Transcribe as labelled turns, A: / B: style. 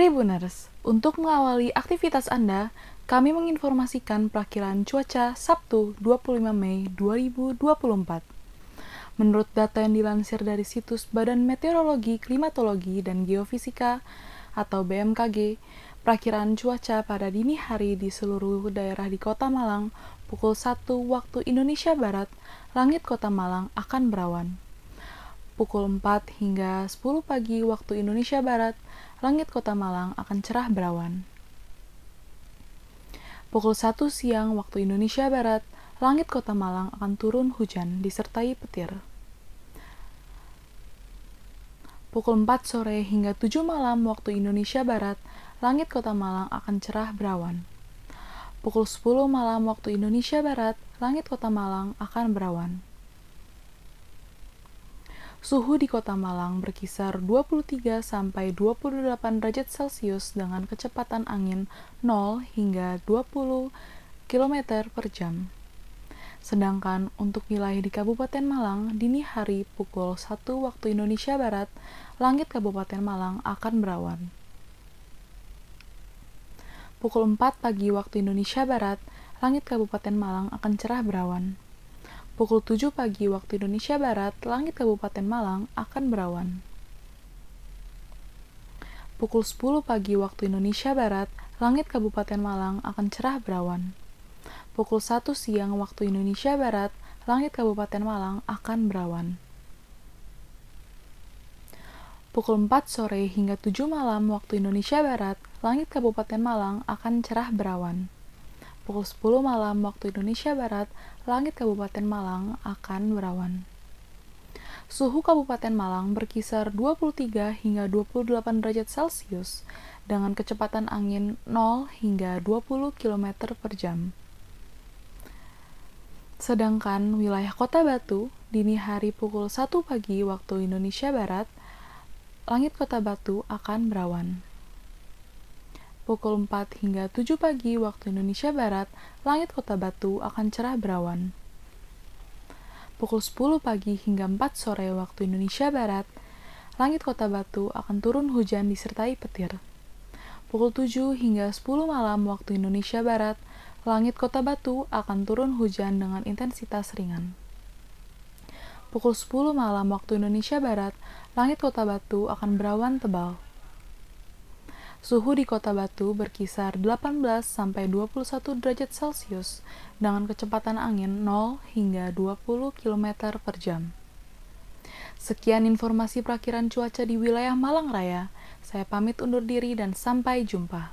A: Tribuners, untuk mengawali aktivitas Anda, kami menginformasikan perakiran cuaca Sabtu 25 Mei 2024. Menurut data yang dilansir dari situs Badan Meteorologi, Klimatologi, dan Geofisika atau BMKG, perakiran cuaca pada dini hari di seluruh daerah di Kota Malang pukul 1 waktu Indonesia Barat, langit Kota Malang akan berawan pukul 4 hingga 10 pagi waktu Indonesia Barat, langit kota Malang akan cerah berawan. Pukul 1 siang waktu Indonesia Barat, langit kota Malang akan turun hujan disertai petir. Pukul 4 sore hingga 7 malam waktu Indonesia Barat, langit kota Malang akan cerah berawan. Pukul 10 malam waktu Indonesia Barat, langit kota Malang akan berawan. Suhu di kota Malang berkisar 23 sampai 28 derajat Celcius dengan kecepatan angin 0 hingga 20 km per jam. Sedangkan untuk wilayah di Kabupaten Malang, dini hari pukul 1 waktu Indonesia Barat, langit Kabupaten Malang akan berawan. Pukul 4 pagi waktu Indonesia Barat, langit Kabupaten Malang akan cerah berawan. Pukul 7 pagi waktu Indonesia Barat, langit Kabupaten Malang akan berawan. Pukul 10 pagi waktu Indonesia Barat, langit Kabupaten Malang akan cerah berawan. Pukul 1 siang waktu Indonesia Barat, langit Kabupaten Malang akan berawan. Pukul 4 sore hingga 7 malam waktu Indonesia Barat, langit Kabupaten Malang akan cerah berawan pukul 10 malam waktu Indonesia Barat, langit Kabupaten Malang akan berawan. Suhu Kabupaten Malang berkisar 23 hingga 28 derajat Celcius dengan kecepatan angin 0 hingga 20 km per jam. Sedangkan wilayah kota Batu, dini hari pukul 1 pagi waktu Indonesia Barat, langit kota Batu akan berawan. Pukul 4 hingga 7 pagi waktu Indonesia Barat, langit kota Batu akan cerah berawan. Pukul 10 pagi hingga 4 sore waktu Indonesia Barat, langit kota Batu akan turun hujan disertai petir. Pukul 7 hingga 10 malam waktu Indonesia Barat, langit kota Batu akan turun hujan dengan intensitas ringan pukul 10 malam waktu Indonesia Barat, langit kota Batu akan berawan tebal. Suhu di kota Batu berkisar 18 21 derajat Celcius dengan kecepatan angin 0 hingga 20 km per jam. Sekian informasi perakiran cuaca di wilayah Malang Raya. Saya pamit undur diri dan sampai jumpa.